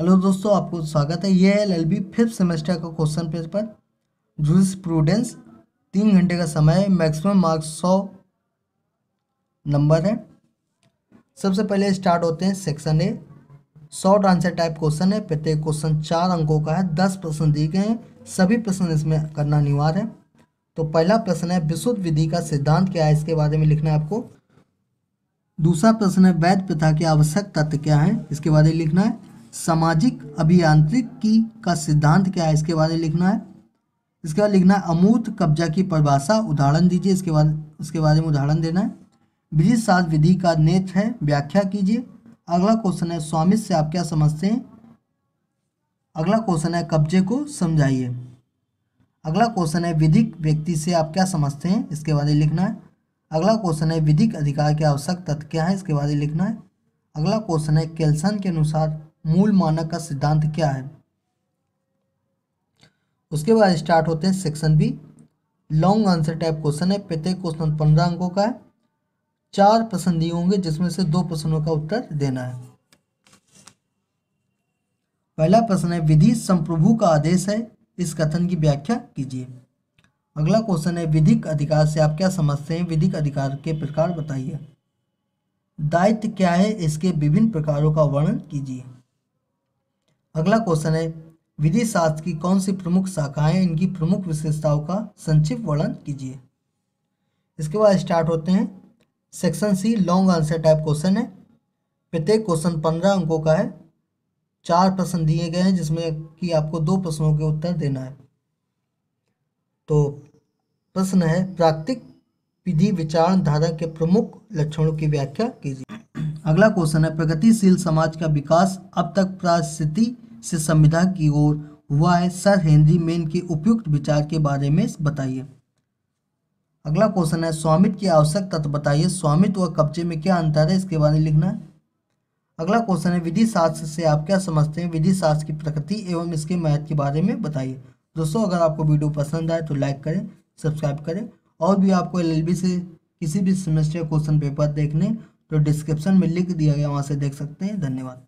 hello दोस्तों आपको स्वागत है ये है एल एल फिफ्थ सेमेस्टर का क्वेश्चन पेपर जूस प्रूडेंस तीन घंटे का समय है मैक्सिमम मार्क्स सौ नंबर है सबसे पहले स्टार्ट होते हैं section A short answer type question है प्रत्येक क्वेश्चन चार अंकों का है दस प्रश्न दिए गए हैं सभी प्रश्न इसमें करना अनिवार्य है तो पहला प्रश्न है विशुद्ध विधि का सिद्धांत क्या है इसके बारे में लिखना है आपको दूसरा प्रश्न है वैध प्रथा के आवश्यक तत्व क्या है इसके बारे में लिखना है सामाजिक अभियांत्रिकी का सिद्धांत क्या है इसके बारे में लिखना है इसके बाद लिखना है अमूर्त कब्जा की परिभाषा उदाहरण दीजिए इसके बाद उसके बारे में उदाहरण देना है ब्रिज साज विधि का नेत्र है व्याख्या कीजिए अगला क्वेश्चन है स्वामी से आप क्या समझते हैं अगला क्वेश्चन है कब्जे को समझाइए अगला क्वेश्चन है विधिक व्यक्ति से आप क्या समझते हैं इसके बारे में लिखना है अगला क्वेश्चन है विधिक अधिकार के आवश्यक तत्व क्या है इसके बारे में लिखना है अगला क्वेश्चन है कैल्सन के अनुसार मूल मानक का सिद्धांत क्या है उसके बाद स्टार्ट होते हैं section B long answer type question है प्रत्येक क्वेश्चन पंद्रह अंकों का है चार प्रश्न दिए होंगे जिसमें से दो प्रश्नों का उत्तर देना है पहला प्रश्न है विधि संप्रभु का आदेश है इस कथन की व्याख्या कीजिए अगला क्वेश्चन है विधिक अधिकार से आप क्या समझते हैं विधिक अधिकार के प्रकार बताइए दायित्व क्या है इसके विभिन्न प्रकारों का वर्णन कीजिए अगला क्वेश्चन है विधि शास्त्र की कौन सी प्रमुख शाखाएं इनकी प्रमुख विशेषताओं का संक्षिप्त वर्णन कीजिए इसके बाद स्टार्ट होते हैं section C long answer type question है प्रत्येक क्वेश्चन पंद्रह अंकों का है चार प्रश्न दिए गए हैं जिसमें कि आपको दो प्रश्नों के उत्तर देना है तो प्रश्न है प्राकृतिक विधि विचारधारा धारा के प्रमुख लक्षणों की व्याख्या कीजिए अगला क्वेश्चन है प्रगतिशील समाज का विकास अब तक पारिस्थिति से संविधान की ओर हुआ है सर हेनरी मेन के उपयुक्त विचार के बारे में बताइए अगला क्वेश्चन है स्वामित्व की आवश्यक तत्व बताइए स्वामित्व व कब्जे में क्या अंतर है इसके बारे में लिखना है अगला क्वेश्चन है विधि शास्त्र से आप क्या समझते हैं विधि शास्त्र की प्रकृति एवं इसके महत्व के बारे में बताइए दोस्तों अगर आपको वीडियो पसंद आए तो लाइक करें सब्सक्राइब करें और भी आपको एल से किसी भी सेमेस्टर क्वेश्चन पेपर देखने तो डिस्क्रिप्शन में लिख दिया गया वहाँ से देख सकते हैं धन्यवाद